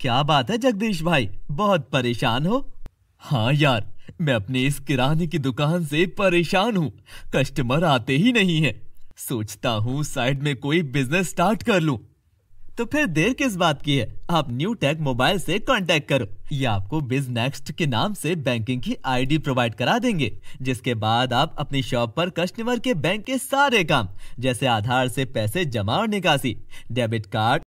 क्या बात है जगदीश भाई बहुत परेशान हो हाँ यार मैं अपने इस किराने की दुकान से परेशान हूँ कस्टमर आते ही नहीं है सोचता हूँ साइड में कोई बिजनेस स्टार्ट कर लूँ तो फिर देर किस बात की है आप न्यू टेक मोबाइल से कांटेक्ट करो ये आपको बिज नेक्स्ट के नाम से बैंकिंग की आईडी प्रोवाइड करा देंगे जिसके बाद आप अपनी शॉप पर कस्टमर के बैंक के सारे काम जैसे आधार से पैसे जमा और निकासी डेबिट कार्ड